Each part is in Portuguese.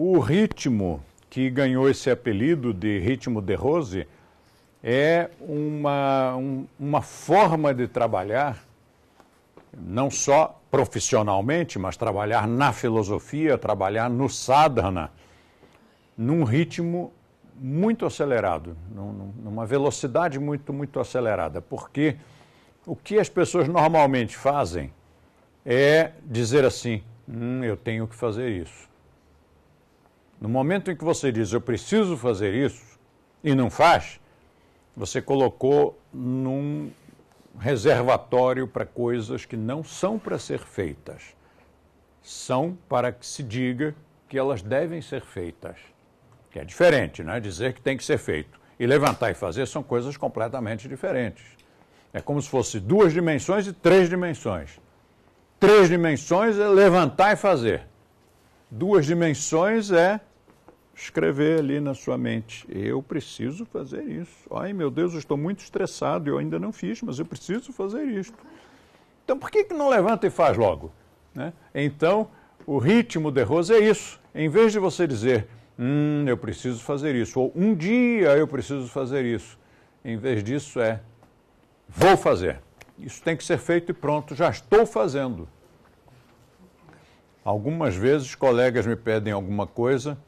O ritmo que ganhou esse apelido de ritmo de Rose é uma, um, uma forma de trabalhar, não só profissionalmente, mas trabalhar na filosofia, trabalhar no sadhana, num ritmo muito acelerado, num, numa velocidade muito, muito acelerada, porque o que as pessoas normalmente fazem é dizer assim: hum, eu tenho que fazer isso, no momento em que você diz eu preciso fazer isso e não faz, você colocou num reservatório para coisas que não são para ser feitas, são para que se diga que elas devem ser feitas. Que é diferente, é? Dizer que tem que ser feito e levantar e fazer são coisas completamente diferentes. É como se fosse duas dimensões e três dimensões. Três dimensões é levantar e fazer. Duas dimensões é escrever ali na sua mente: eu preciso fazer isso. Ai meu Deus, eu estou muito estressado, eu ainda não fiz, mas eu preciso fazer isto. Então por que, que não levanta e faz logo? Né? Então o ritmo de Rose é isso. Em vez de você dizer, hum, eu preciso fazer isso, ou um dia eu preciso fazer isso, em vez disso é, vou fazer. Isso tem que ser feito e pronto, já estou fazendo. Algumas vezes colegas me pedem alguma coisa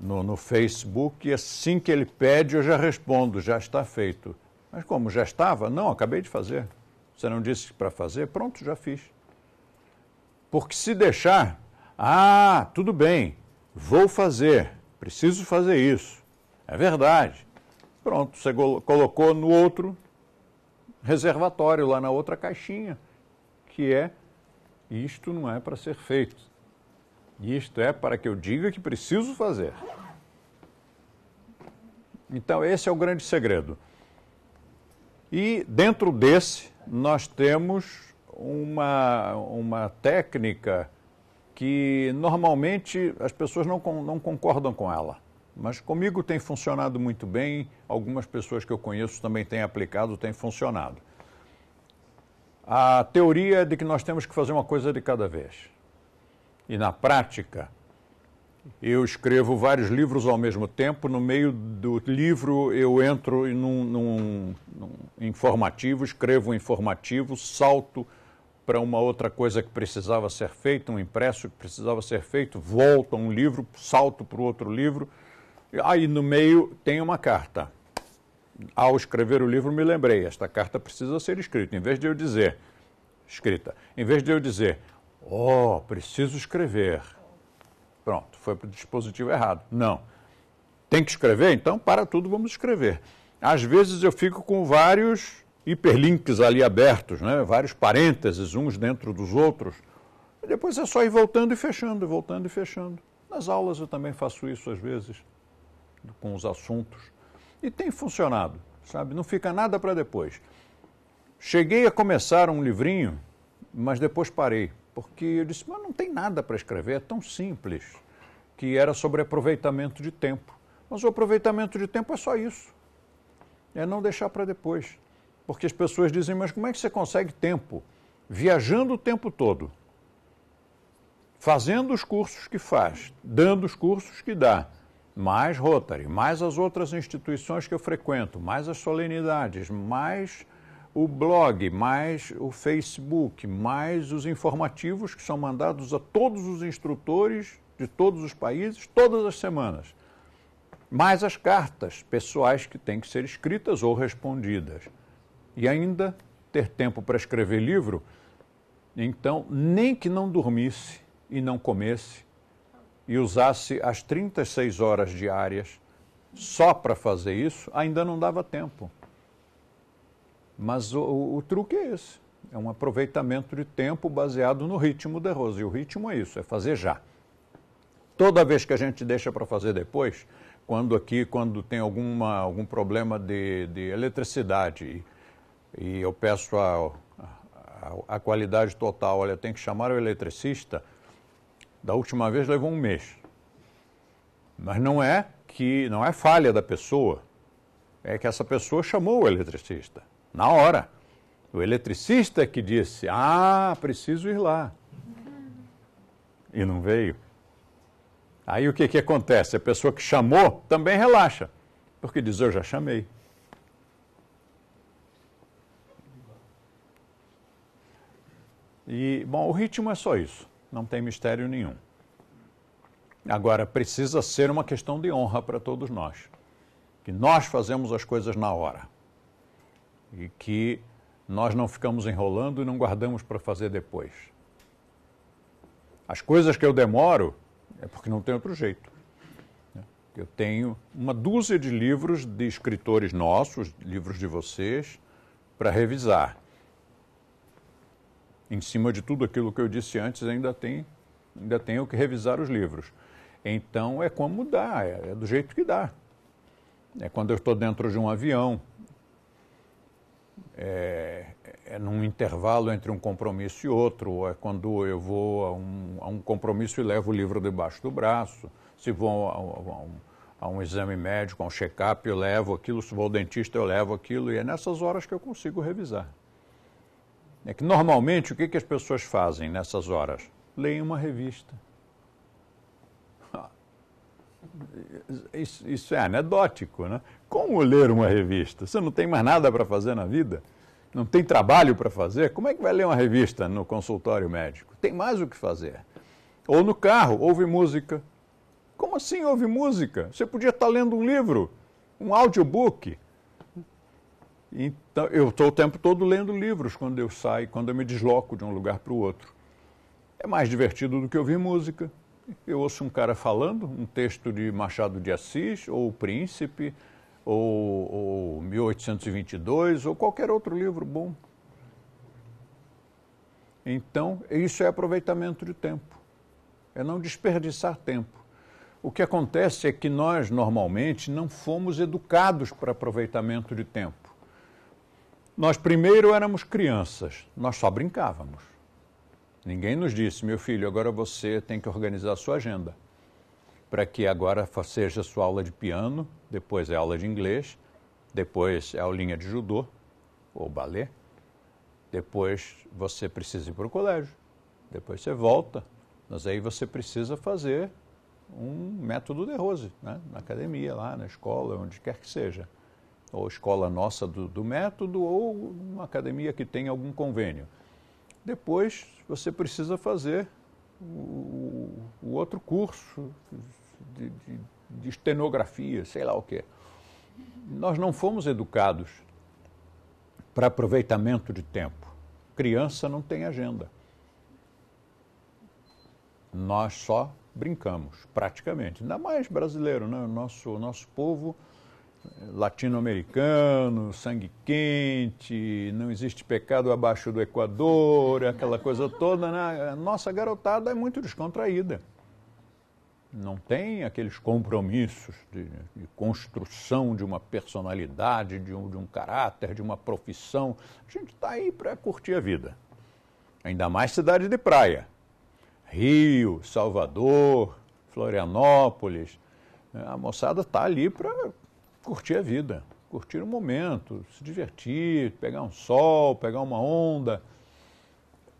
no, no, Facebook e assim que ele pede eu já respondo, já está feito. Mas como, já estava? Não, acabei de fazer. Você não disse para fazer? Pronto, já fiz. Porque se deixar, ah, tudo bem, vou fazer, preciso fazer isso. É verdade. Pronto, você colocou no outro reservatório, lá na outra caixinha, que é isto não é para ser feito. Isto é para que eu diga que preciso fazer. Então, esse é o grande segredo. E dentro desse, nós temos uma, uma técnica que normalmente as pessoas não, não concordam com ela. Mas comigo tem funcionado muito bem, algumas pessoas que eu conheço também têm aplicado, tem funcionado a teoria de que nós temos que fazer uma coisa de cada vez. E na prática, eu escrevo vários livros ao mesmo tempo. No meio do livro, eu entro num, num, num informativo, escrevo um informativo, salto para uma outra coisa que precisava ser feita, um impresso que precisava ser feito, volto a um livro, salto para o outro livro. Aí no meio tem uma carta ao escrever o livro, me lembrei, esta carta precisa ser escrita. Em vez de eu dizer, escrita, em vez de eu dizer, oh, preciso escrever. Pronto, foi para o dispositivo errado. Não. Tem que escrever? Então, para tudo, vamos escrever. Às vezes eu fico com vários hiperlinks ali abertos, né? vários parênteses, uns dentro dos outros. E depois é só ir voltando e fechando, voltando e fechando. Nas aulas eu também faço isso às vezes, com os assuntos. E tem funcionado, sabe? Não fica nada para depois. Cheguei a começar um livrinho, mas depois parei, porque eu disse, mas não tem nada para escrever, é tão simples, que era sobre aproveitamento de tempo. Mas o aproveitamento de tempo é só isso. É não deixar para depois. Porque as pessoas dizem, mas como é que você consegue tempo? Viajando o tempo todo, fazendo os cursos que faz, dando os cursos que dá, mais Rotary, mais as outras instituições que eu frequento, mais as solenidades, mais o blog, mais o Facebook, mais os informativos que são mandados a todos os instrutores de todos os países todas as semanas. Mais as cartas pessoais que têm que ser escritas ou respondidas. E ainda ter tempo para escrever livro, então, nem que não dormisse e não comesse, e usasse as 36 horas diárias só para fazer isso, ainda não dava tempo. Mas o, o, o, truque é esse: é um aproveitamento de tempo baseado no ritmo de Rose. E o ritmo é isso: é fazer já. Toda vez que a gente deixa para fazer depois, quando aqui, quando tem alguma, algum problema de, de eletricidade, e, e eu peço a, a, a qualidade total, olha, tem que chamar o eletricista da última vez levou um mês. Mas não é que não é falha da pessoa, é que essa pessoa chamou o eletricista na hora. O eletricista que disse: "Ah, preciso ir lá". E não veio. Aí o que, que acontece? A pessoa que chamou também relaxa, porque diz: Eu já chamei. E, bom, o ritmo é só isso não tem mistério nenhum. Agora, precisa ser uma questão de honra para todos nós, que nós fazemos as coisas na hora e que nós não ficamos enrolando e não guardamos para fazer depois. As coisas que eu demoro é porque não tem outro jeito. Né? Eu tenho uma dúzia de livros de escritores nossos, livros de vocês, para revisar em cima de tudo aquilo que eu disse antes, ainda, tem, ainda tenho que revisar os livros. Então é como dá, é, é do jeito que dá. É quando eu estou dentro de um avião, é, é, num intervalo entre um compromisso e outro, ou é quando eu vou a um, a um compromisso e levo o livro debaixo do braço, se vou a, a, um, a um, exame médico, a um check-up, eu levo aquilo, se vou ao dentista, eu levo aquilo, e é nessas horas que eu consigo revisar. É que normalmente o que, que as pessoas fazem nessas horas? Leem uma revista. Ah, isso, isso é anedótico, né? Como ler uma revista? Você não tem mais nada para fazer na vida? Não tem trabalho para fazer? Como é que vai ler uma revista no consultório médico? Tem mais o que fazer. Ou no carro, ouve música. Como assim ouve música? Você podia estar tá lendo um livro, um audiobook. Então, eu estou o tempo todo lendo livros quando eu saio, quando eu me desloco de um lugar para o outro. É mais divertido do que ouvir música. Eu ouço um cara falando, um texto de Machado de Assis, ou O Príncipe, ou, ou 1822, ou qualquer outro livro bom. Então, isso é aproveitamento de tempo, é não desperdiçar tempo. O que acontece é que nós, normalmente, não fomos educados para aproveitamento de tempo. Nós primeiro éramos crianças, nós só brincávamos. Ninguém nos disse, meu filho, agora você tem que organizar a sua agenda. Para que agora seja sua aula de piano, depois é aula de inglês, depois é aulinha de judô ou balé, depois você precisa ir para o colégio, depois você volta, mas aí você precisa fazer um método de Rose, né? na academia, lá na escola, onde quer que seja ou escola nossa do, do método, ou uma academia que tem algum convênio. Depois você precisa fazer o, o outro curso de, de, de estenografia, sei lá o que. Nós não fomos educados para aproveitamento de tempo. Criança não tem agenda. Nós só brincamos, praticamente. Ainda mais brasileiro, né? O nosso, o nosso povo latino-americano, sangue quente, não existe pecado abaixo do Equador, aquela coisa toda, né? nossa garotada é muito descontraída. Não tem aqueles compromissos de, de construção de uma personalidade, de um, de um caráter, de uma profissão. A gente está aí para curtir a vida. Ainda mais cidade de praia. Rio, Salvador, Florianópolis. A moçada está ali para curtir a vida, curtir o momento, se divertir, pegar um sol, pegar uma onda.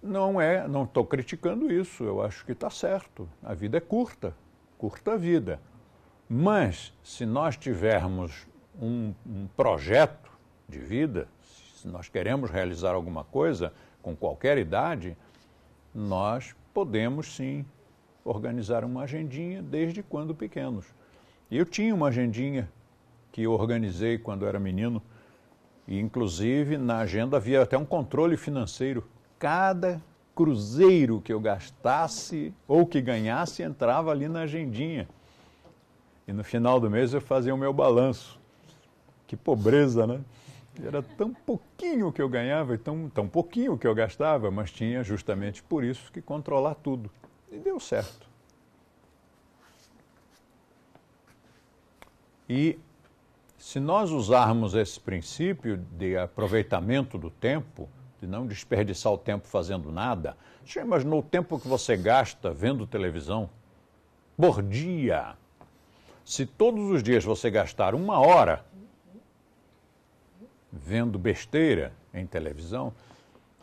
Não é, não estou criticando isso, eu acho que está certo. A vida é curta, curta a vida. Mas se nós tivermos um, um projeto de vida, se nós queremos realizar alguma coisa com qualquer idade, nós podemos sim organizar uma agendinha desde quando pequenos. Eu tinha uma agendinha que eu organizei quando era menino. E, inclusive, na agenda havia até um controle financeiro. Cada cruzeiro que eu gastasse ou que ganhasse entrava ali na agendinha. E no final do mês eu fazia o meu balanço. Que pobreza, né? Era tão pouquinho que eu ganhava e tão, tão pouquinho que eu gastava, mas tinha justamente por isso que controlar tudo. E deu certo. E se nós usarmos esse princípio de aproveitamento do tempo, de não desperdiçar o tempo fazendo nada, você imaginou o tempo que você gasta vendo televisão por dia? Se todos os dias você gastar uma hora vendo besteira em televisão,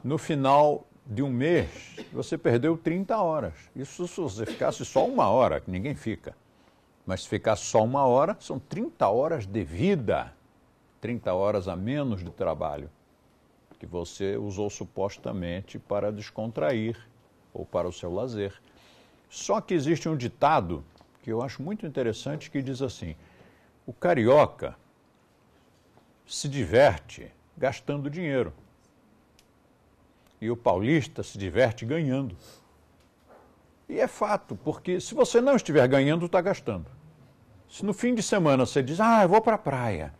no final de um mês você perdeu 30 horas. Isso se você ficasse só uma hora, que ninguém fica. Mas se ficar só uma hora, são 30 horas de vida, 30 horas a menos de trabalho, que você usou supostamente para descontrair ou para o seu lazer. Só que existe um ditado que eu acho muito interessante que diz assim: o carioca se diverte gastando dinheiro e o paulista se diverte ganhando. E é fato, porque se você não estiver ganhando, está gastando. Se no fim de semana você diz, ah, eu vou para a praia,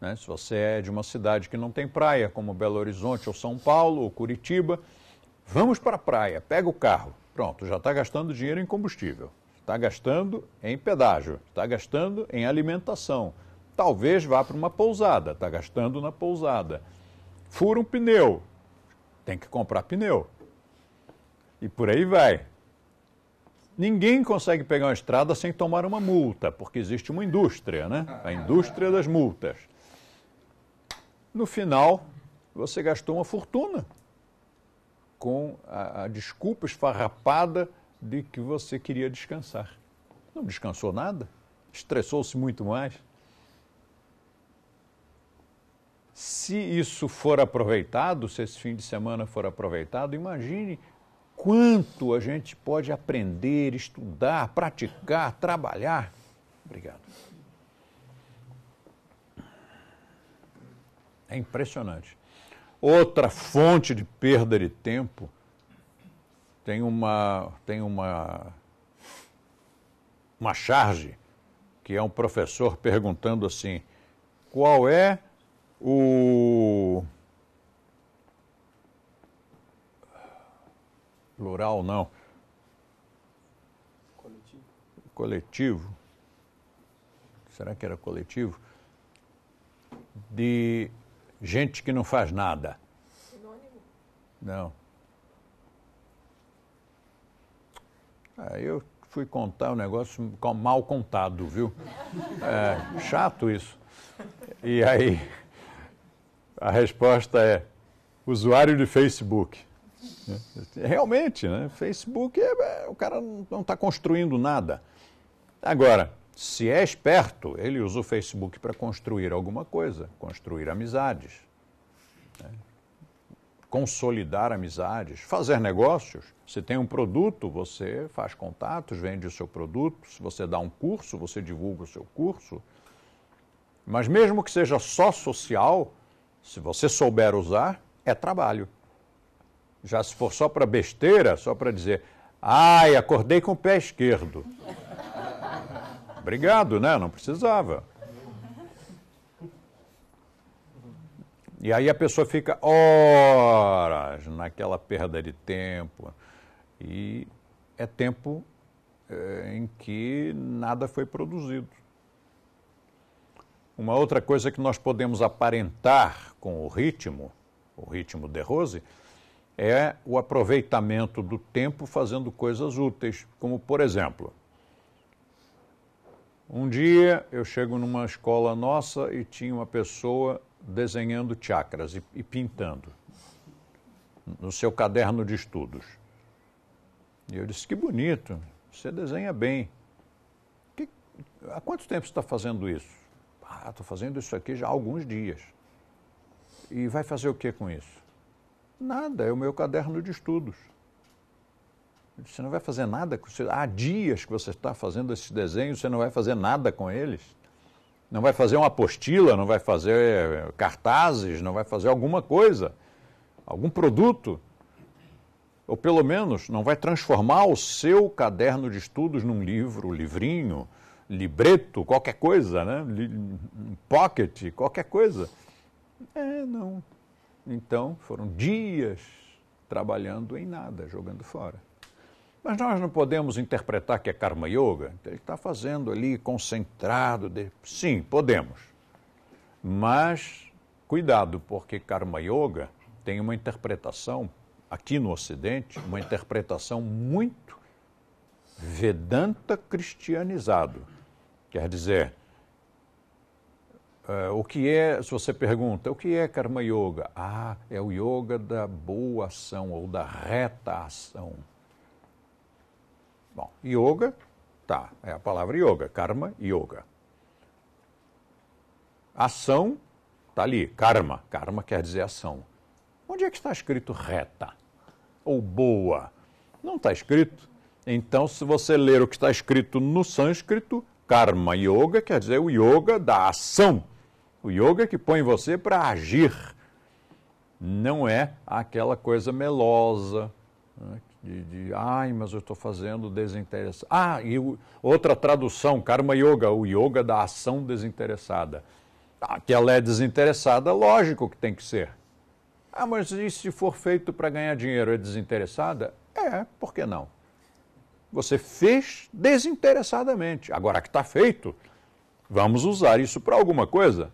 né? se você é de uma cidade que não tem praia, como Belo Horizonte ou São Paulo ou Curitiba, vamos para a praia, pega o carro. Pronto, já está gastando dinheiro em combustível, está gastando em pedágio, está gastando em alimentação. Talvez vá para uma pousada, está gastando na pousada. Fura um pneu, tem que comprar pneu. E por aí vai. Ninguém consegue pegar uma estrada sem tomar uma multa, porque existe uma indústria, né? A indústria das multas. No final, você gastou uma fortuna com a, a desculpa esfarrapada de que você queria descansar. Não descansou nada, estressou-se muito mais. Se isso for aproveitado, se esse fim de semana for aproveitado, imagine quanto a gente pode aprender, estudar, praticar, trabalhar. Obrigado. É impressionante. Outra fonte de perda de tempo tem uma tem uma uma charge que é um professor perguntando assim: "Qual é o Plural não. Coletivo. Coletivo. Será que era coletivo? De gente que não faz nada. Sinônimo? Não. Aí ah, eu fui contar um negócio mal contado, viu? É, chato isso. E aí, a resposta é usuário de Facebook. É, realmente, né? Facebook, é, é o cara não está construindo nada. Agora, se é esperto, ele usa o Facebook para construir alguma coisa, construir amizades, né? consolidar amizades, fazer negócios. Se tem um produto, você faz contatos, vende o seu produto. Se você dá um curso, você divulga o seu curso. Mas mesmo que seja só social, se você souber usar, é trabalho. Já se for só para besteira, só para dizer, ai, acordei com o pé esquerdo. Obrigado, né? Não precisava. E aí a pessoa fica horas naquela perda de tempo. E é tempo é, em que nada foi produzido. Uma outra coisa que nós podemos aparentar com o ritmo, o ritmo de Rose, é o aproveitamento do tempo fazendo coisas úteis, como por exemplo, um dia eu chego numa escola nossa e tinha uma pessoa desenhando chakras e, e pintando no seu caderno de estudos. E eu disse: Que bonito, você desenha bem. Que, há quanto tempo você está fazendo isso? Ah, estou fazendo isso aqui já há alguns dias. E vai fazer o que com isso? Nada, é o meu caderno de estudos. você não vai fazer nada com isso. Há dias que você está fazendo esses desenhos, você não vai fazer nada com eles. Não vai fazer uma apostila, não vai fazer cartazes, não vai fazer alguma coisa, algum produto. Ou pelo menos não vai transformar o seu caderno de estudos num livro, livrinho, libreto, qualquer coisa, né? Pocket, qualquer coisa. É, não. Então, foram dias trabalhando em nada, jogando fora. Mas nós não podemos interpretar que é Karma Yoga. Então, ele está fazendo ali, concentrado. De... Sim, podemos. Mas cuidado, porque Karma Yoga tem uma interpretação, aqui no Ocidente, uma interpretação muito Vedanta cristianizado. Quer dizer, Uh, o que é, se você pergunta, o que é Karma Yoga? Ah, é o yoga da boa ação ou da reta ação. Bom, yoga, tá, é a palavra yoga, karma, yoga. Ação, tá ali, karma. Karma quer dizer ação. Onde é que está escrito reta ou boa? Não está escrito. Então, se você ler o que está escrito no sânscrito, karma yoga quer dizer o yoga da ação o yoga é que põe você para agir. Não é aquela coisa melosa, né? de, de ai, mas eu estou fazendo desinteressado. Ah, e o, outra tradução, Karma Yoga, o yoga da ação desinteressada. Ah, que ela é desinteressada, lógico que tem que ser. Ah, mas e se for feito para ganhar dinheiro, é desinteressada? É, por que não? Você fez desinteressadamente. Agora que está feito, vamos usar isso para alguma coisa.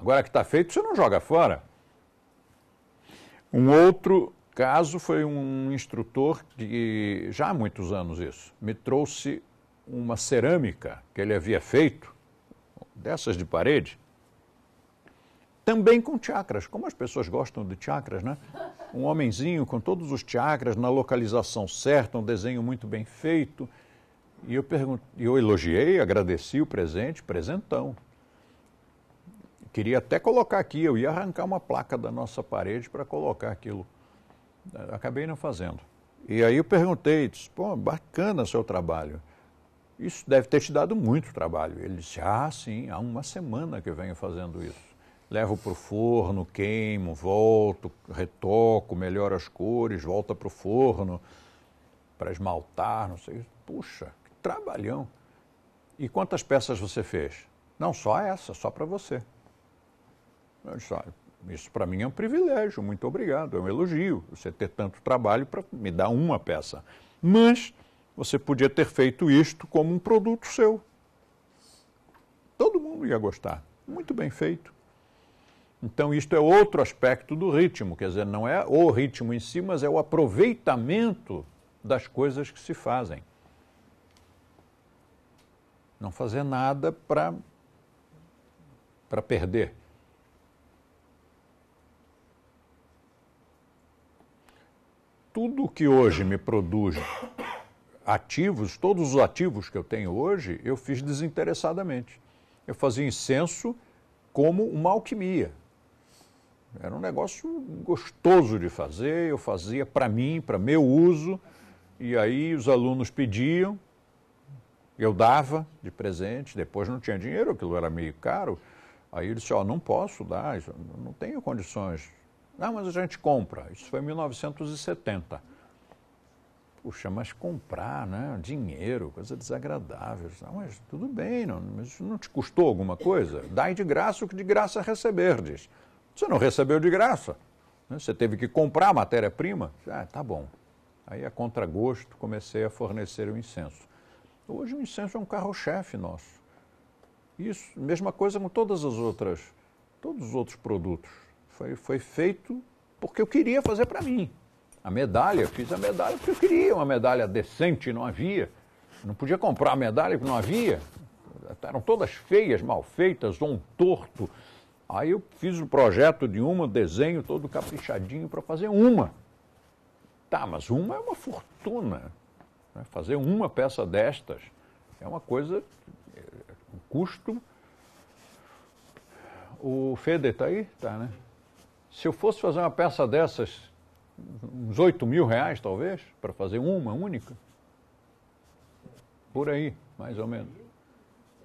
Agora que está feito, você não joga fora. Um outro caso foi um instrutor que, já há muitos anos isso, me trouxe uma cerâmica que ele havia feito, dessas de parede, também com chakras. Como as pessoas gostam de chakras, né? Um homenzinho com todos os chakras na localização certa, um desenho muito bem feito. E eu, pergunto, eu elogiei, agradeci o presente, presentão queria até colocar aqui, eu ia arrancar uma placa da nossa parede para colocar aquilo. Acabei não fazendo. E aí eu perguntei, disse, pô, bacana seu trabalho. Isso deve ter te dado muito trabalho. Ele disse, ah, sim, há uma semana que eu venho fazendo isso. Levo para o forno, queimo, volto, retoco, melhoro as cores, volta para o forno para esmaltar, não sei. Puxa, que trabalhão. E quantas peças você fez? Não, só essa, só para você. Ah, isso para mim é um privilégio, muito obrigado, é um elogio você ter tanto trabalho para me dar uma peça. Mas você podia ter feito isto como um produto seu. Todo mundo ia gostar. Muito bem feito. Então, isto é outro aspecto do ritmo, quer dizer, não é o ritmo em si, mas é o aproveitamento das coisas que se fazem. Não fazer nada para perder. tudo que hoje me produz ativos, todos os ativos que eu tenho hoje, eu fiz desinteressadamente. Eu fazia incenso como uma alquimia. Era um negócio gostoso de fazer, eu fazia para mim, para meu uso, e aí os alunos pediam, eu dava de presente, depois não tinha dinheiro, aquilo era meio caro. Aí eles disse, ó, oh, não posso dar, não tenho condições, não, ah, mas a gente compra. Isso foi em 1970. Puxa, mas comprar, né? Dinheiro, coisa desagradável. Não, mas tudo bem, não, mas isso não te custou alguma coisa? Dai de graça o que de graça receberdes. Você não recebeu de graça. Né? Você teve que comprar a matéria-prima. Ah, tá bom. Aí, a contragosto, comecei a fornecer o incenso. Hoje o incenso é um carro-chefe nosso. Isso, mesma coisa com todas as outras, todos os outros produtos. Foi, foi feito porque eu queria fazer para mim. A medalha, eu fiz a medalha porque eu queria uma medalha decente, não havia. Não podia comprar a medalha porque não havia. Eram todas feias, mal feitas, um torto. Aí eu fiz o um projeto de uma, desenho todo caprichadinho para fazer uma. Tá, mas uma é uma fortuna. Né? Fazer uma peça destas é uma coisa, é, é, um custo. O Feder está aí? Tá, né? Se eu fosse fazer uma peça dessas, uns 8 mil reais talvez, para fazer uma única, por aí, mais ou menos.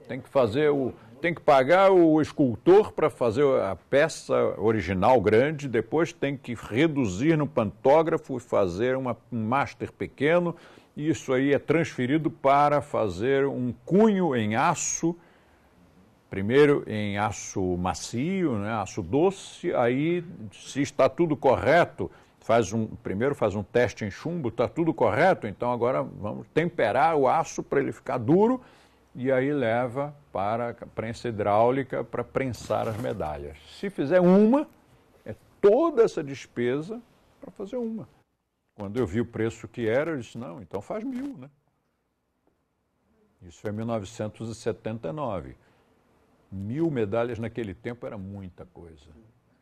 Tem que fazer o. Tem que pagar o escultor para fazer a peça original grande, depois tem que reduzir no pantógrafo e fazer uma, um master pequeno. Isso aí é transferido para fazer um cunho em aço primeiro em aço macio, né, aço doce, aí se está tudo correto, faz um, primeiro faz um teste em chumbo, está tudo correto, então agora vamos temperar o aço para ele ficar duro e aí leva para a prensa hidráulica para prensar as medalhas. Se fizer uma, é toda essa despesa para fazer uma. Quando eu vi o preço que era, eu disse, não, então faz mil, né? Isso foi em 1979. Mil medalhas naquele tempo era muita coisa.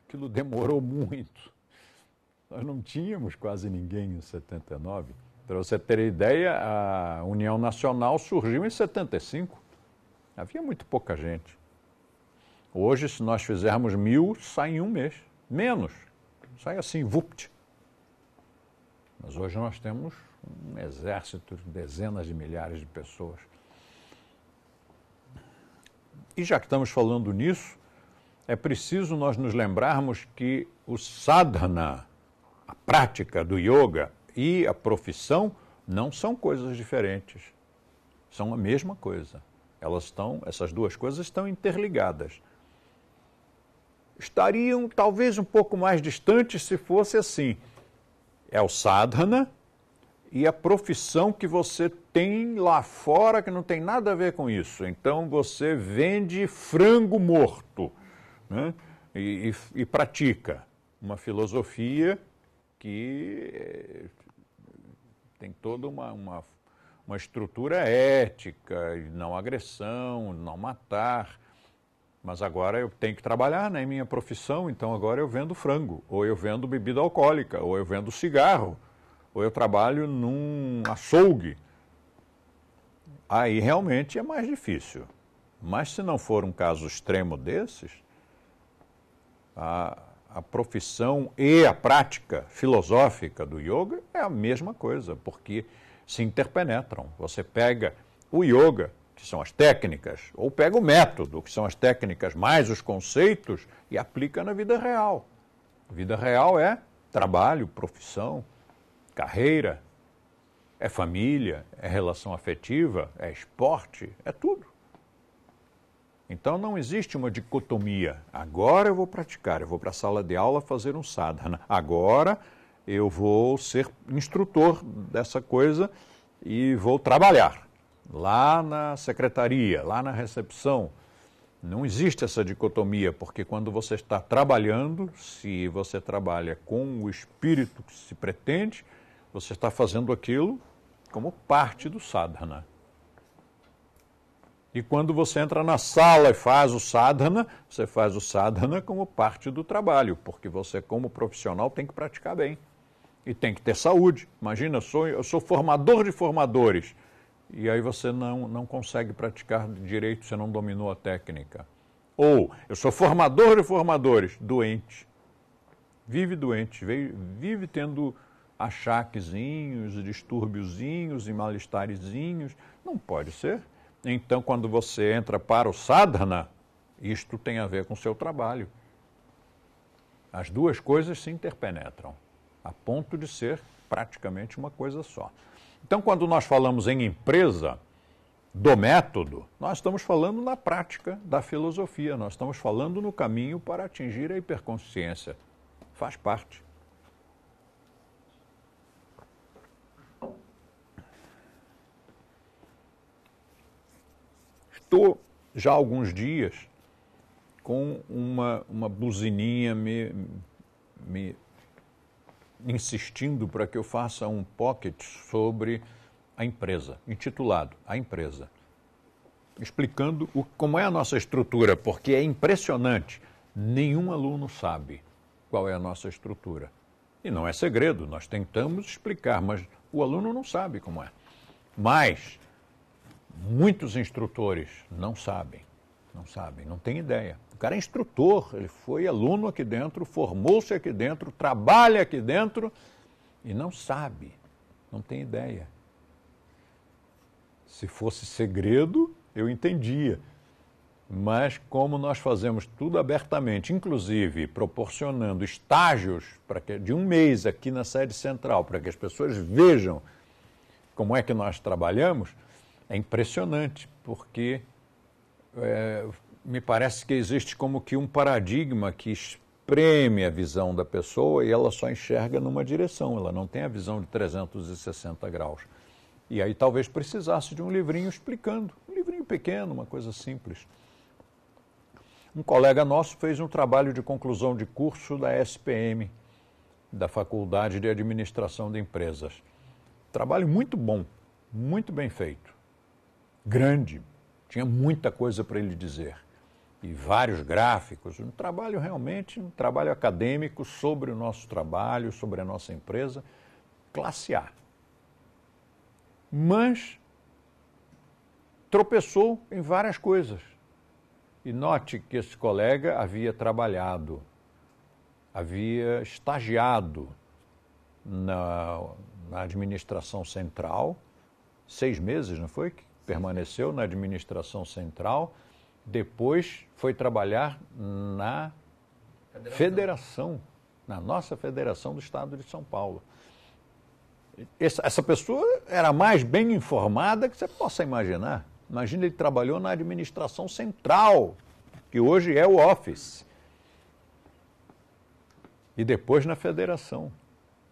Aquilo demorou muito. Nós não tínhamos quase ninguém em 79. Para você ter ideia, a União Nacional surgiu em 75. Havia muito pouca gente. Hoje, se nós fizermos mil, sai em um mês. Menos. Sai assim, vupt. Mas hoje nós temos um exército de dezenas de milhares de pessoas. E já que estamos falando nisso, é preciso nós nos lembrarmos que o sadhana, a prática do yoga e a profissão não são coisas diferentes. São a mesma coisa. Elas estão, essas duas coisas estão interligadas. Estariam talvez um pouco mais distantes se fosse assim. É o sadhana e a profissão que você tem lá fora que não tem nada a ver com isso. Então você vende frango morto né? e, e, e pratica uma filosofia que eh, tem toda uma, uma, uma estrutura ética, não agressão, não matar. Mas agora eu tenho que trabalhar na né, minha profissão, então agora eu vendo frango, ou eu vendo bebida alcoólica, ou eu vendo cigarro ou eu trabalho num açougue. Aí realmente é mais difícil. Mas se não for um caso extremo desses, a, a profissão e a prática filosófica do yoga é a mesma coisa, porque se interpenetram. Você pega o yoga, que são as técnicas, ou pega o método, que são as técnicas mais os conceitos, e aplica na vida real. Vida real é trabalho, profissão carreira, é família, é relação afetiva, é esporte, é tudo. Então não existe uma dicotomia. Agora eu vou praticar, eu vou para a sala de aula fazer um sadhana. Agora eu vou ser instrutor dessa coisa e vou trabalhar lá na secretaria, lá na recepção. Não existe essa dicotomia, porque quando você está trabalhando, se você trabalha com o espírito que se pretende, você está fazendo aquilo como parte do sadhana. E quando você entra na sala e faz o sadhana, você faz o sadhana como parte do trabalho, porque você, como profissional, tem que praticar bem e tem que ter saúde. Imagina, eu sou, eu sou formador de formadores e aí você não, não consegue praticar direito, você não dominou a técnica. Ou eu sou formador de formadores, doente. Vive doente, vive tendo achaquezinhos, distúrbiozinhos e malestarezinhos. Não pode ser. Então, quando você entra para o sadhana, isto tem a ver com o seu trabalho. As duas coisas se interpenetram, a ponto de ser praticamente uma coisa só. Então, quando nós falamos em empresa, do método, nós estamos falando na prática da filosofia, nós estamos falando no caminho para atingir a hiperconsciência. Faz parte. estou já há alguns dias com uma, uma buzininha me, me insistindo para que eu faça um pocket sobre a empresa, intitulado A Empresa, explicando o, como é a nossa estrutura, porque é impressionante. Nenhum aluno sabe qual é a nossa estrutura. E não é segredo, nós tentamos explicar, mas o aluno não sabe como é. Mas Muitos instrutores não sabem, não sabem, não têm ideia. O cara é instrutor, ele foi aluno aqui dentro, formou-se aqui dentro, trabalha aqui dentro e não sabe, não tem ideia. Se fosse segredo, eu entendia. Mas como nós fazemos tudo abertamente, inclusive proporcionando estágios que, de um mês aqui na sede central, para que as pessoas vejam como é que nós trabalhamos, é impressionante, porque é, me parece que existe como que um paradigma que espreme a visão da pessoa e ela só enxerga numa direção, ela não tem a visão de 360 graus. E aí talvez precisasse de um livrinho explicando, um livrinho pequeno, uma coisa simples. Um colega nosso fez um trabalho de conclusão de curso da SPM, da Faculdade de Administração de Empresas. Trabalho muito bom, muito bem feito grande, tinha muita coisa para ele dizer e vários gráficos, um trabalho realmente, um trabalho acadêmico sobre o nosso trabalho, sobre a nossa empresa, classe A. Mas tropeçou em várias coisas. E note que esse colega havia trabalhado, havia estagiado na, na administração central, seis meses, não foi? permaneceu na administração central, depois foi trabalhar na federação. federação, na nossa Federação do Estado de São Paulo. Essa pessoa era mais bem informada que você possa imaginar. Imagina, ele trabalhou na administração central, que hoje é o Office. E depois na federação,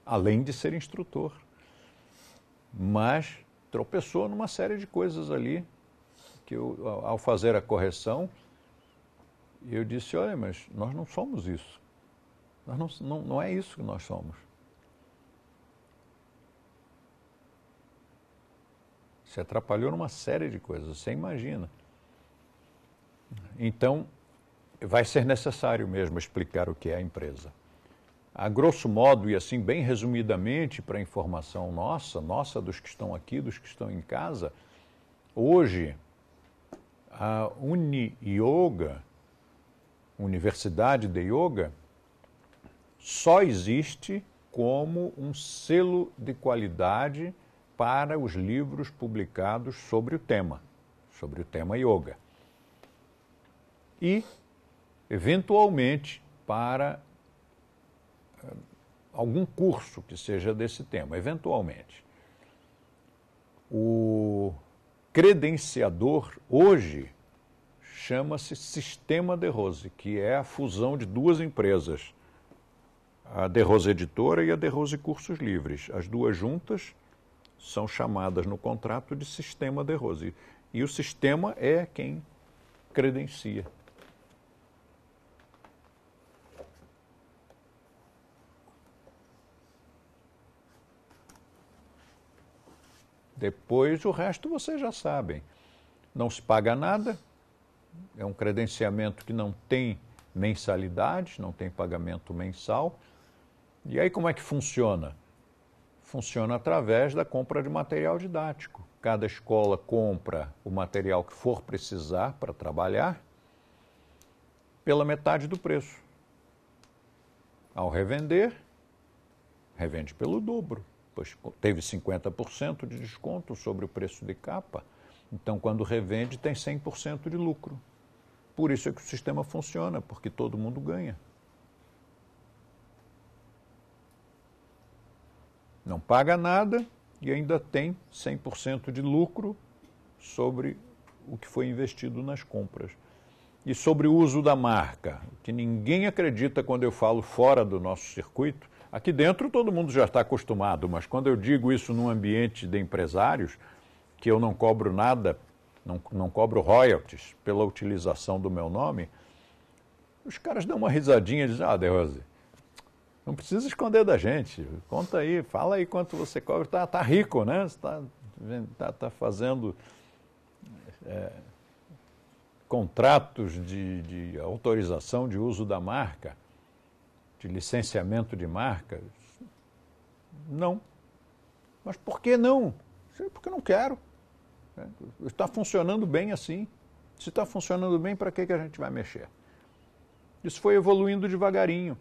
além de ser instrutor. Mas tropeçou numa série de coisas ali que eu, ao fazer a correção, eu disse, olha, mas nós não somos isso. Nós não, não, não é isso que nós somos. Se atrapalhou numa série de coisas, você imagina. Então, vai ser necessário mesmo explicar o que é a empresa a grosso modo e assim bem resumidamente para informação nossa, nossa dos que estão aqui, dos que estão em casa, hoje a Uni Yoga, Universidade de Yoga, só existe como um selo de qualidade para os livros publicados sobre o tema, sobre o tema yoga. E, eventualmente, para algum curso que seja desse tema, eventualmente. O credenciador hoje chama-se Sistema De Rose, que é a fusão de duas empresas, a De Rose Editora e a De Rose Cursos Livres. As duas juntas são chamadas no contrato de Sistema De Rose. E o sistema é quem credencia. Depois o resto vocês já sabem. Não se paga nada, é um credenciamento que não tem mensalidade, não tem pagamento mensal. E aí como é que funciona? Funciona através da compra de material didático. Cada escola compra o material que for precisar para trabalhar pela metade do preço. Ao revender, revende pelo dobro pois teve 50% de desconto sobre o preço de capa, então quando revende tem 100% de lucro. Por isso é que o sistema funciona, porque todo mundo ganha. Não paga nada e ainda tem 100% de lucro sobre o que foi investido nas compras. E sobre o uso da marca, que ninguém acredita quando eu falo fora do nosso circuito, Aqui dentro todo mundo já está acostumado, mas quando eu digo isso num ambiente de empresários, que eu não cobro nada, não, não cobro royalties pela utilização do meu nome, os caras dão uma risadinha e dizem, ah, De Rose, não precisa esconder da gente, conta aí, fala aí quanto você cobra, está tá rico, né? Está tá, tá fazendo é, contratos de, de autorização de uso da marca de licenciamento de marcas? Não. Mas por que não? Porque eu não quero. É, está funcionando bem assim. Se está funcionando bem, para que, que a gente vai mexer? Isso foi evoluindo devagarinho.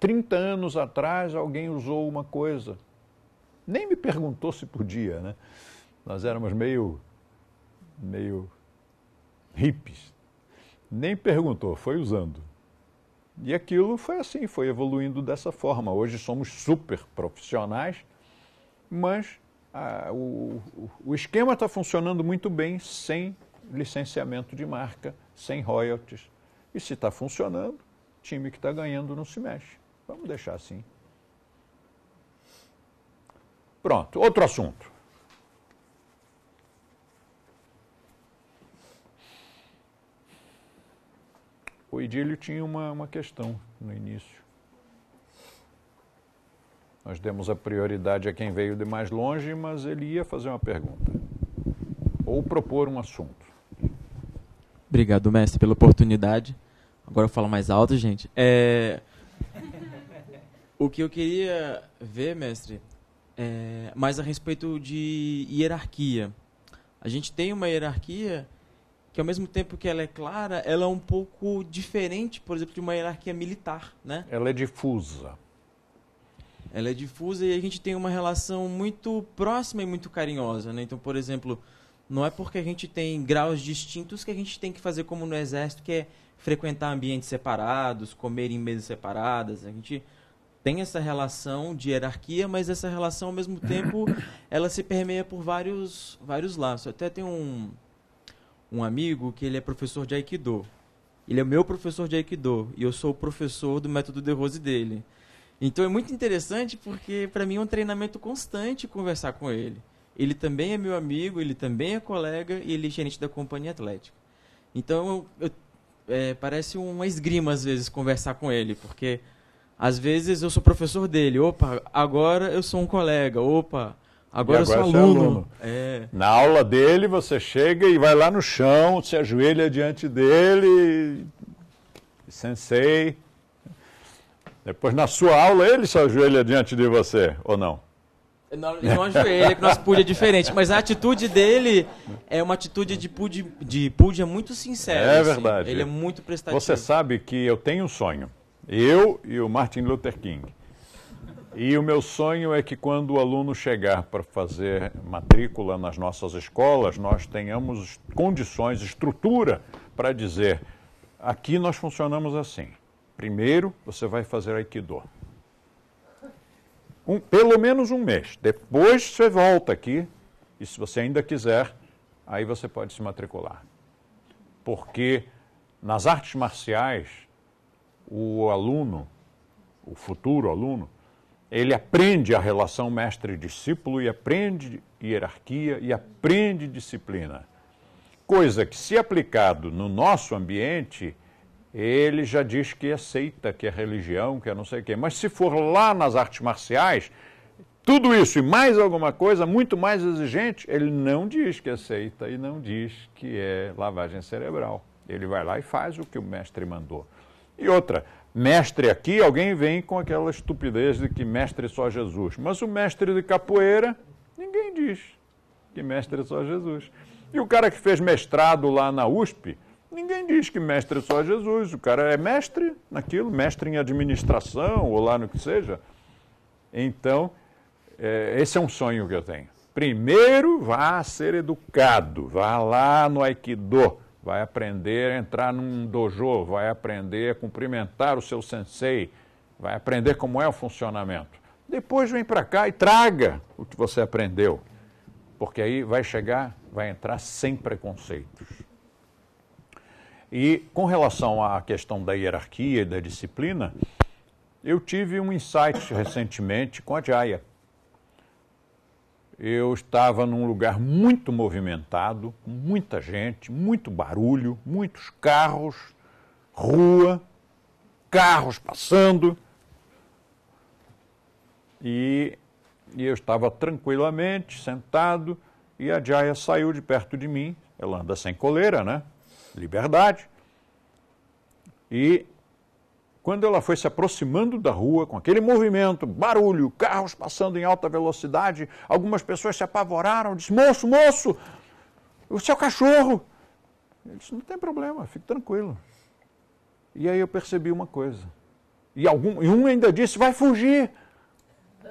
30 anos atrás, alguém usou uma coisa. Nem me perguntou se podia, né? Nós éramos meio, meio hippies. Nem perguntou, foi usando. E aquilo foi assim, foi evoluindo dessa forma. Hoje somos super profissionais, mas ah, o, o esquema está funcionando muito bem sem licenciamento de marca, sem royalties. E se está funcionando, time que está ganhando não se mexe. Vamos deixar assim. Pronto, outro assunto. O idílio tinha uma, uma questão no início. Nós demos a prioridade a quem veio de mais longe, mas ele ia fazer uma pergunta ou propor um assunto. Obrigado, mestre, pela oportunidade. Agora eu falo mais alto, gente. É... o que eu queria ver, mestre, é mais a respeito de hierarquia. A gente tem uma hierarquia que ao mesmo tempo que ela é clara, ela é um pouco diferente, por exemplo, de uma hierarquia militar, né? Ela é difusa. Ela é difusa e a gente tem uma relação muito próxima e muito carinhosa, né? Então, por exemplo, não é porque a gente tem graus distintos que a gente tem que fazer como no exército, que é frequentar ambientes separados, comer em mesas separadas. A gente tem essa relação de hierarquia, mas essa relação ao mesmo tempo ela se permeia por vários vários laços. Até tem um um amigo que ele é professor de Aikido. Ele é o meu professor de Aikido e eu sou o professor do método de Rose dele. Então é muito interessante porque para mim é um treinamento constante conversar com ele. Ele também é meu amigo, ele também é colega e ele é gerente da companhia atlética. Então eu, é, parece uma esgrima às vezes conversar com ele, porque às vezes eu sou professor dele, opa, agora eu sou um colega, opa, Agora, agora eu sou é aluno. aluno. É. Na aula dele, você chega e vai lá no chão, se ajoelha diante dele, sensei. Depois, na sua aula, ele se ajoelha diante de você, ou não? Não, não ajoelha, é que nosso pude é diferente. Mas a atitude dele é uma atitude de pude, de pude é muito sincera. É assim. verdade. Ele é muito prestativo. Você sabe que eu tenho um sonho. Eu e o Martin Luther King. E o meu sonho é que quando o aluno chegar para fazer matrícula nas nossas escolas, nós tenhamos condições, estrutura para dizer: aqui nós funcionamos assim. Primeiro, você vai fazer aikido. Um, pelo menos um mês. Depois você volta aqui e, se você ainda quiser, aí você pode se matricular. Porque nas artes marciais, o aluno, o futuro aluno, ele aprende a relação mestre-discípulo e aprende hierarquia e aprende disciplina. Coisa que, se aplicado no nosso ambiente, ele já diz que aceita que é religião, que é não sei o quê. Mas se for lá nas artes marciais, tudo isso e mais alguma coisa muito mais exigente, ele não diz que aceita e não diz que é lavagem cerebral. Ele vai lá e faz o que o mestre mandou. E outra, mestre aqui, alguém vem com aquela estupidez de que mestre é só Jesus. Mas o mestre de capoeira, ninguém diz que mestre é só Jesus. E o cara que fez mestrado lá na USP, ninguém diz que mestre é só Jesus. O cara é mestre naquilo, mestre em administração ou lá no que seja. Então, é, esse é um sonho que eu tenho. Primeiro, vá ser educado, vá lá no Aikido vai aprender a entrar num dojo, vai aprender a cumprimentar o seu sensei, vai aprender como é o funcionamento. Depois vem para cá e traga o que você aprendeu, porque aí vai chegar, vai entrar sem preconceitos. E com relação à questão da hierarquia e da disciplina, eu tive um insight recentemente com a Jaya. Eu estava num lugar muito movimentado, com muita gente, muito barulho, muitos carros, rua, carros passando. E, e eu estava tranquilamente sentado e a Jaya saiu de perto de mim. Ela anda sem coleira, né? Liberdade. E quando ela foi se aproximando da rua, com aquele movimento, barulho, carros passando em alta velocidade, algumas pessoas se apavoraram, disse, moço, moço, o seu cachorro. Ele disse, não tem problema, fique tranquilo. E aí eu percebi uma coisa. E, algum, e um ainda disse, vai fugir.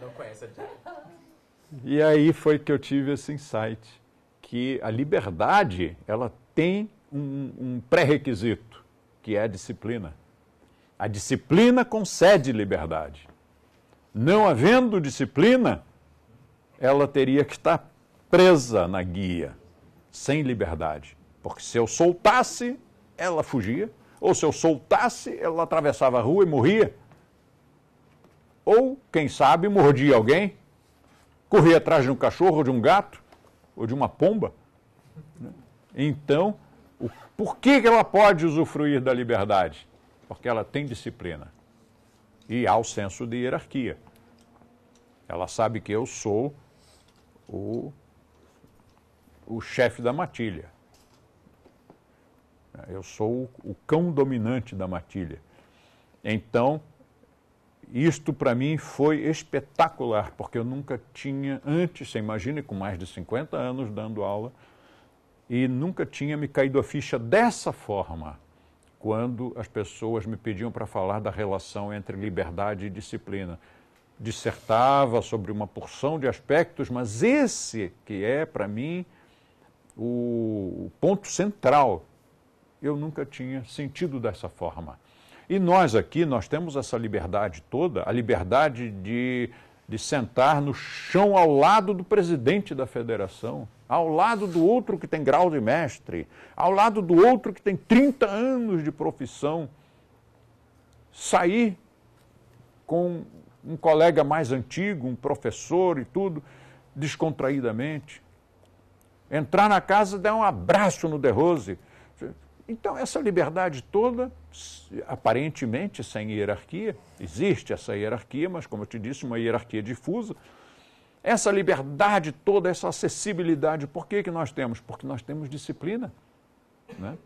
Não conhece a E aí foi que eu tive esse insight, que a liberdade, ela tem um, um pré-requisito que é a disciplina. A disciplina concede liberdade. Não havendo disciplina, ela teria que estar presa na guia, sem liberdade. Porque se eu soltasse, ela fugia. Ou se eu soltasse, ela atravessava a rua e morria. Ou, quem sabe, mordia alguém, corria atrás de um cachorro, ou de um gato, ou de uma pomba. Então, o, por que, que ela pode usufruir da liberdade? Porque ela tem disciplina e há o senso de hierarquia. Ela sabe que eu sou o, o chefe da matilha. Eu sou o, o cão dominante da matilha. Então, isto para mim foi espetacular, porque eu nunca tinha antes, você imagina, com mais de 50 anos dando aula, e nunca tinha me caído a ficha dessa forma quando as pessoas me pediam para falar da relação entre liberdade e disciplina. Dissertava sobre uma porção de aspectos, mas esse que é, para mim, o ponto central. Eu nunca tinha sentido dessa forma. E nós aqui, nós temos essa liberdade toda, a liberdade de de sentar no chão ao lado do presidente da federação, ao lado do outro que tem grau de mestre, ao lado do outro que tem 30 anos de profissão, sair com um colega mais antigo, um professor e tudo, descontraidamente, entrar na casa, dar um abraço no De Rose, então, essa liberdade toda, aparentemente sem hierarquia, existe essa hierarquia, mas, como eu te disse, uma hierarquia difusa. Essa liberdade toda, essa acessibilidade, por que, que nós temos? Porque nós temos disciplina. Né?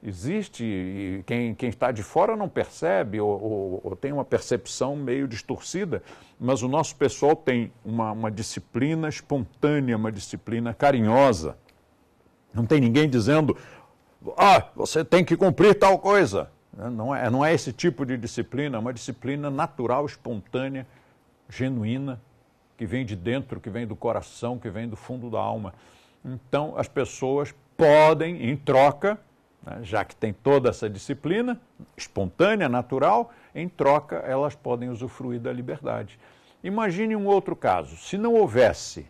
Existe, e quem, quem está de fora não percebe ou, ou, ou, tem uma percepção meio distorcida, mas o nosso pessoal tem uma, uma disciplina espontânea, uma disciplina carinhosa. Não tem ninguém dizendo, ah, você tem que cumprir tal coisa. Né, não é, não é esse tipo de disciplina, é uma disciplina natural, espontânea, genuína, que vem de dentro, que vem do coração, que vem do fundo da alma. Então, as pessoas podem, em troca, né, já que tem toda essa disciplina espontânea, natural, em troca elas podem usufruir da liberdade. Imagine um outro caso: se não houvesse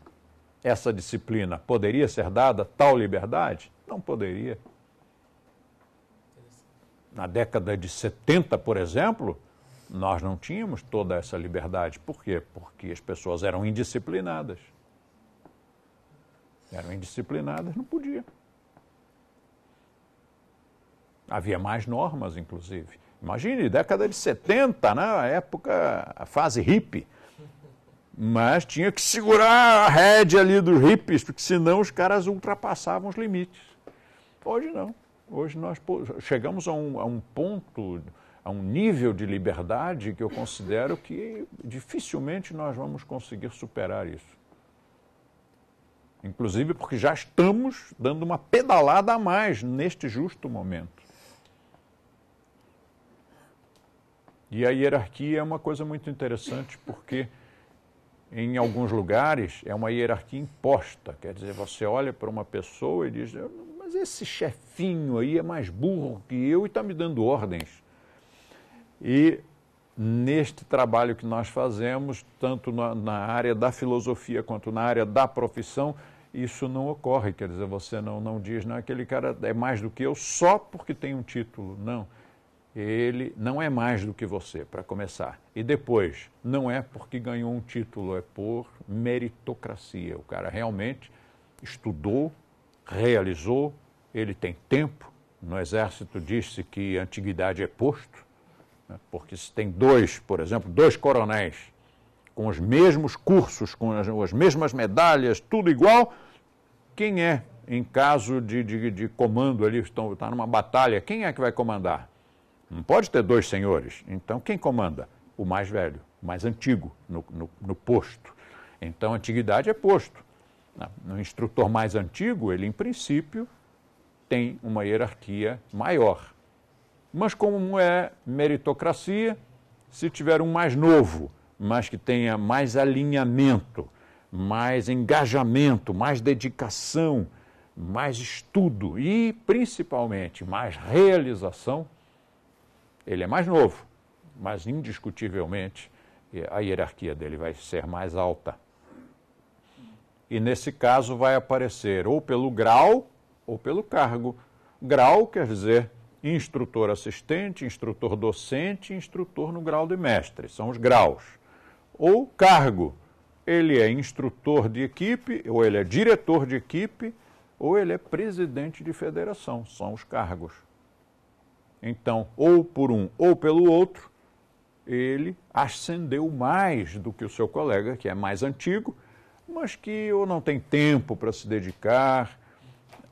essa disciplina, poderia ser dada tal liberdade? Não poderia. Na década de 70, por exemplo, nós não tínhamos toda essa liberdade. Por quê? Porque as pessoas eram indisciplinadas. Eram indisciplinadas, não podia. Havia mais normas, inclusive. Imagine, década de 70, né? época, a fase hippie. Mas tinha que segurar a rédea ali dos hippies, porque senão os caras ultrapassavam os limites. Hoje não. Hoje nós chegamos a um, a um ponto, a um nível de liberdade que eu considero que dificilmente nós vamos conseguir superar isso. Inclusive porque já estamos dando uma pedalada a mais neste justo momento. E a hierarquia é uma coisa muito interessante porque em alguns lugares é uma hierarquia imposta, quer dizer, você olha para uma pessoa e diz, eu não mas esse chefinho aí é mais burro que eu e está me dando ordens. E neste trabalho que nós fazemos, tanto na, na, área da filosofia quanto na área da profissão, isso não ocorre. Quer dizer, você não, não diz, não, aquele cara é mais do que eu só porque tem um título. Não. Ele não é mais do que você, para começar. E depois, não é porque ganhou um título, é por meritocracia. O cara realmente estudou, realizou, ele tem tempo. No exército diz-se que antiguidade é posto, né, porque se tem dois, por exemplo, dois coronéis com os mesmos cursos, com as, as mesmas medalhas, tudo igual, quem é, em caso de, de, de comando ali, está tá numa batalha, quem é que vai comandar? Não pode ter dois senhores. Então, quem comanda? O mais velho, o mais antigo no, no, no posto. Então, antiguidade é posto. No instrutor mais antigo, ele, em princípio, tem uma hierarquia maior. Mas como é meritocracia, se tiver um mais novo, mas que tenha mais alinhamento, mais engajamento, mais dedicação, mais estudo e, principalmente, mais realização, ele é mais novo, mas indiscutivelmente a hierarquia dele vai ser mais alta. E nesse caso vai aparecer ou pelo grau ou pelo cargo. Grau quer dizer instrutor assistente, instrutor docente, instrutor no grau de mestre, são os graus. Ou cargo, ele é instrutor de equipe, ou ele é diretor de equipe, ou ele é presidente de federação, são os cargos. Então, ou por um ou pelo outro, ele ascendeu mais do que o seu colega, que é mais antigo, mas que ou não tem tempo para se dedicar,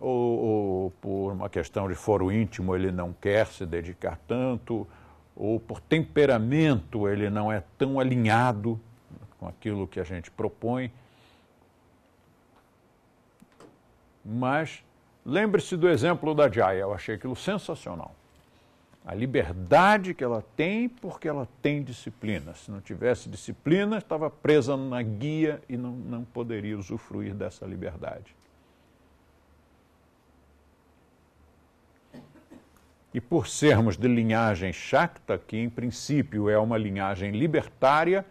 ou, ou por uma questão de foro íntimo ele não quer se dedicar tanto, ou por temperamento ele não é tão alinhado com aquilo que a gente propõe. Mas lembre-se do exemplo da Jaya, eu achei aquilo sensacional. A liberdade que ela tem porque ela tem disciplina. Se não tivesse disciplina, estava presa na guia e não, não poderia usufruir dessa liberdade. E por sermos de linhagem Shakta, que em princípio é uma linhagem libertária,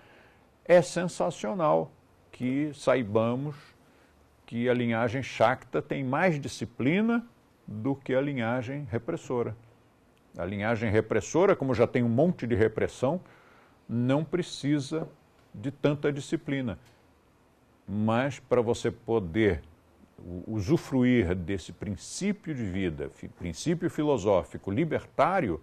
é sensacional que saibamos que a linhagem Shakta tem mais disciplina do que a linhagem repressora. A linhagem repressora, como já tem um monte de repressão, não precisa de tanta disciplina. Mas para você poder usufruir desse princípio de vida, princípio filosófico libertário,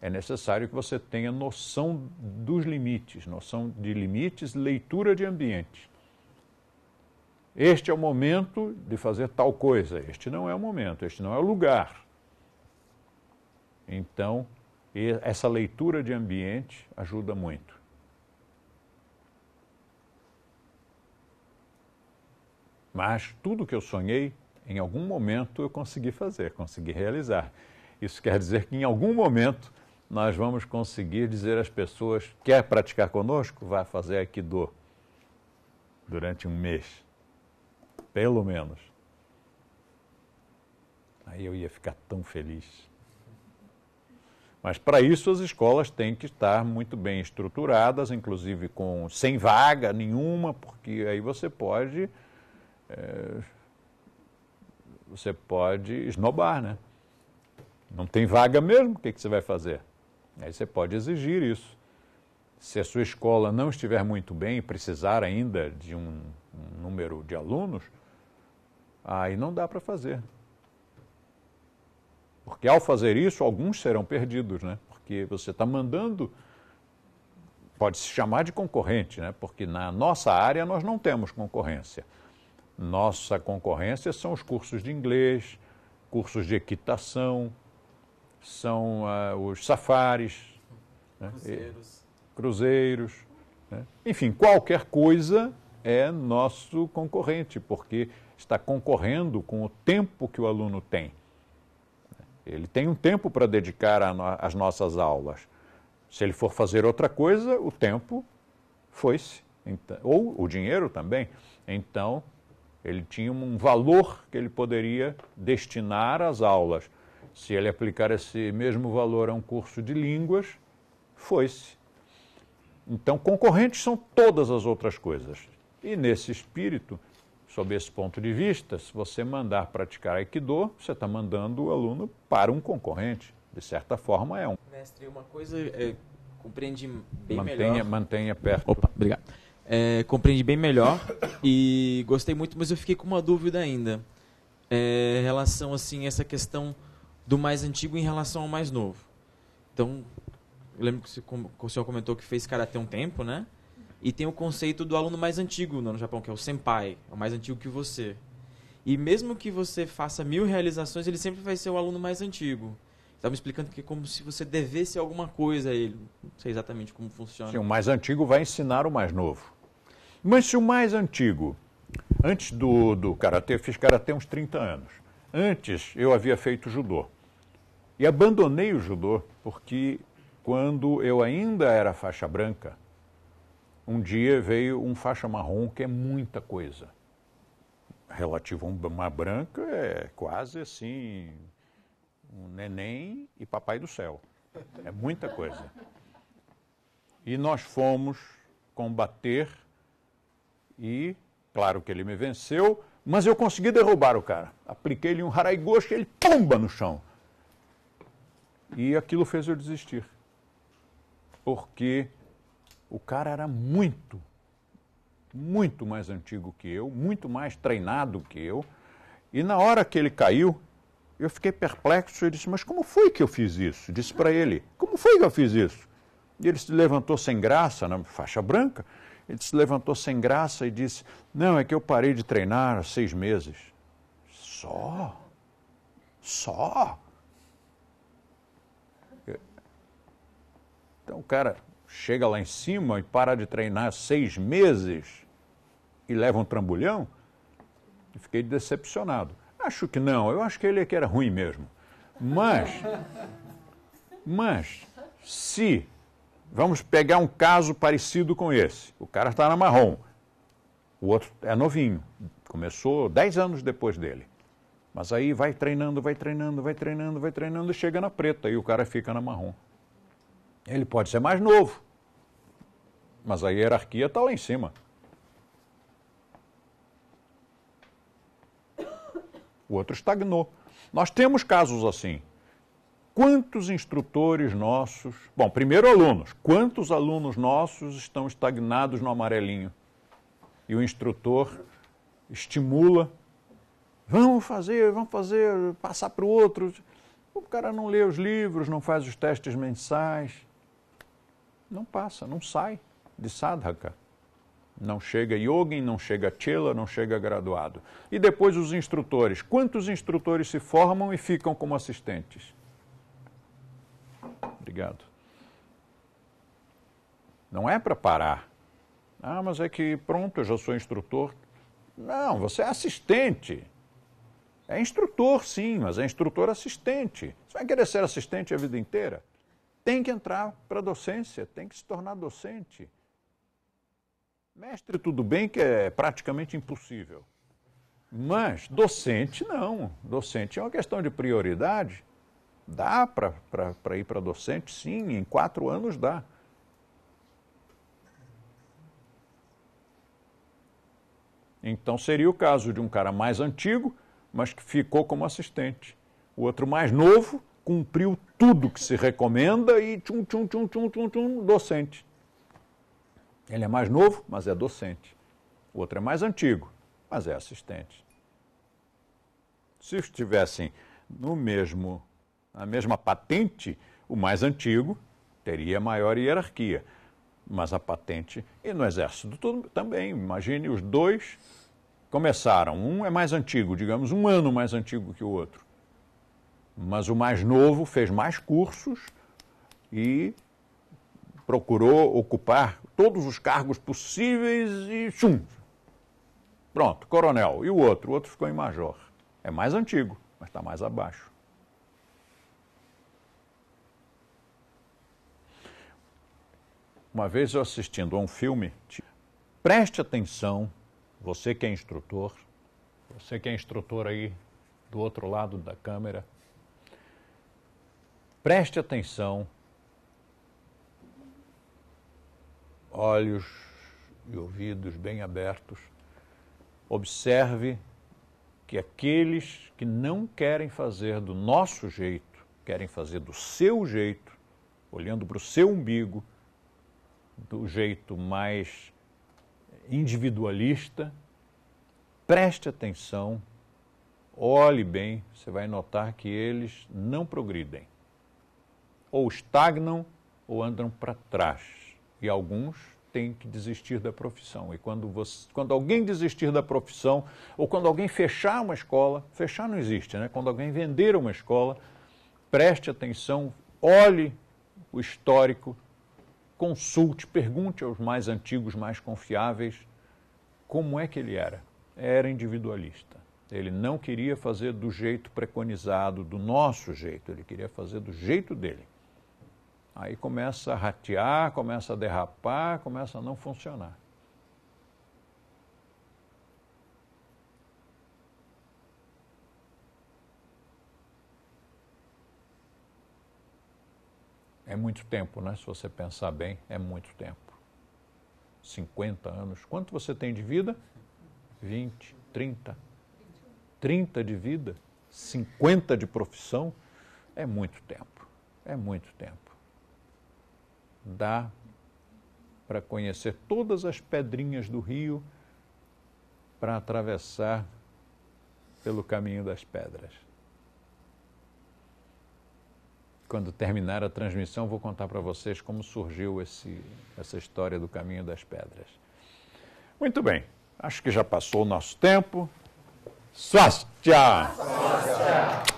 é necessário que você tenha noção dos limites, noção de limites, leitura de ambiente. Este é o momento de fazer tal coisa, este não é o momento, este não é o lugar. Então, essa leitura de ambiente ajuda muito. Mas tudo que eu sonhei, em algum momento eu consegui fazer, consegui realizar. Isso quer dizer que em algum momento nós vamos conseguir dizer às pessoas: quer praticar conosco? Vá fazer Aikido durante um mês, pelo menos. Aí eu ia ficar tão feliz. Mas para isso as escolas têm que estar muito bem estruturadas, inclusive com sem vaga nenhuma, porque aí você pode é, você pode esnobar, né? Não tem vaga mesmo, o que, que você vai fazer? Aí você pode exigir isso. Se a sua escola não estiver muito bem e precisar ainda de um, um número de alunos, aí não dá para fazer. Porque ao fazer isso, alguns serão perdidos, né? Porque você está mandando, pode se chamar de concorrente, né? Porque na nossa área nós não temos concorrência. Nossa concorrência são os cursos de inglês, cursos de equitação, são uh, os safaris, né? cruzeiros, cruzeiros né? enfim, qualquer coisa é nosso concorrente, porque está concorrendo com o tempo que o aluno tem. Ele tem um tempo para dedicar às no nossas aulas. Se ele for fazer outra coisa, o tempo foi-se. Então, ou o dinheiro também. Então, ele tinha um valor que ele poderia destinar às aulas. Se ele aplicar esse mesmo valor a um curso de línguas, foi-se. Então, concorrentes são todas as outras coisas. E nesse espírito, sob esse ponto de vista, se você mandar praticar Aikido, você está mandando o aluno para um concorrente. De certa forma, é um. Mestre, uma coisa é, compreendi bem mantenha, melhor. Mantenha perto. Opa, obrigado é, compreendi bem melhor e gostei muito, mas eu fiquei com uma dúvida ainda. É, relação, assim, essa questão do mais antigo em relação ao mais novo. Então, eu lembro que o senhor comentou que fez karatê um tempo, né? E tem o conceito do aluno mais antigo no Japão, que é o senpai, é o mais antigo que você. E mesmo que você faça mil realizações, ele sempre vai ser o aluno mais antigo. Estava me explicando que é como se você devesse alguma coisa a ele. Não sei exatamente como funciona. Sim, o mais antigo vai ensinar o mais novo. Mas se o mais antigo, antes do, do karatê, eu fiz karatê uns 30 anos. Antes eu havia feito judô. E abandonei o judô porque quando eu ainda era faixa branca, um dia veio um faixa marrom que é muita coisa. Relativo a uma branca é quase assim um neném e papai do céu. É muita coisa. E nós fomos combater e, claro que ele me venceu, mas eu consegui derrubar o cara. Apliquei-lhe um haraigoshi e ele pumba no chão. E aquilo fez eu desistir. Porque o cara era muito, muito mais antigo que eu, muito mais treinado que eu. E na hora que ele caiu, eu fiquei perplexo e disse: Mas como foi que eu fiz isso? Disse para ele: Como foi que eu fiz isso? E ele se levantou sem graça, na faixa branca, ele se levantou sem graça e disse: Não, é que eu parei de treinar há seis meses. Só? Só? Então o cara chega lá em cima e para de treinar seis meses e leva um trambolhão? Eu fiquei decepcionado. Acho que não, eu acho que ele é que era ruim mesmo. Mas, mas, se Vamos pegar um caso parecido com esse. O cara está na marrom. O outro é novinho. Começou 10 anos depois dele. Mas aí vai treinando, vai treinando, vai treinando, vai treinando e chega na preta e o cara fica na marrom. Ele pode ser mais novo, mas a hierarquia está lá em cima. O outro estagnou. Nós temos casos assim. Quantos instrutores nossos, bom, primeiro alunos, quantos alunos nossos estão estagnados no amarelinho? E o instrutor estimula, vamos fazer, vamos fazer, passar para o outro. O cara não lê os livros, não faz os testes mensais, não passa, não sai de sadhaka. Não chega yogin, não chega chela, não chega graduado. E depois os instrutores. Quantos instrutores se formam e ficam como assistentes? Obrigado. Não é para parar. Ah, mas é que pronto, eu já sou instrutor. Não, você é assistente. É instrutor, sim, mas é instrutor assistente. Você vai querer ser assistente a vida inteira? Tem que entrar para a docência, tem que se tornar docente. Mestre, tudo bem que é praticamente impossível. Mas docente, não. Docente é uma questão de prioridade. Dá para ir para docente? Sim, em quatro anos dá. Então seria o caso de um cara mais antigo, mas que ficou como assistente. O outro mais novo cumpriu tudo que se recomenda e tchum, tchum, tchum, tchum, tchum, tchum, docente. Ele é mais novo, mas é docente. O outro é mais antigo, mas é assistente. Se estivessem no mesmo a mesma patente, o mais antigo teria maior hierarquia. Mas a patente, e no exército tudo, também, imagine, os dois começaram. Um é mais antigo, digamos, um ano mais antigo que o outro. Mas o mais novo fez mais cursos e procurou ocupar todos os cargos possíveis e tchum. Pronto, coronel. E o outro? O outro ficou em major. É mais antigo, mas está mais abaixo. Uma vez eu assistindo a um filme, preste atenção, você que é instrutor, você que é instrutor aí do outro lado da câmera, preste atenção, olhos e ouvidos bem abertos, observe que aqueles que não querem fazer do nosso jeito, querem fazer do seu jeito, olhando para o seu umbigo, do jeito mais individualista, preste atenção, olhe bem, você vai notar que eles não progridem. Ou estagnam ou andam para trás. E alguns têm que desistir da profissão. E quando, você, quando alguém desistir da profissão, ou quando alguém fechar uma escola, fechar não existe, né? Quando alguém vender uma escola, preste atenção, olhe o histórico consulte, pergunte aos mais antigos, mais confiáveis, como é que ele era. Era individualista. Ele não queria fazer do jeito preconizado, do nosso jeito, ele queria fazer do jeito dele. Aí começa a ratear, começa a derrapar, começa a não funcionar. É muito tempo, né? Se você pensar bem, é muito tempo. 50 anos. Quanto você tem de vida? 20, 30. 30 de vida, 50 de profissão, é muito tempo. É muito tempo. Dá para conhecer todas as pedrinhas do rio para atravessar pelo caminho das pedras quando terminar a transmissão, vou contar para vocês como surgiu esse, essa história do caminho das pedras. Muito bem, acho que já passou o nosso tempo. Swastia! Swastia!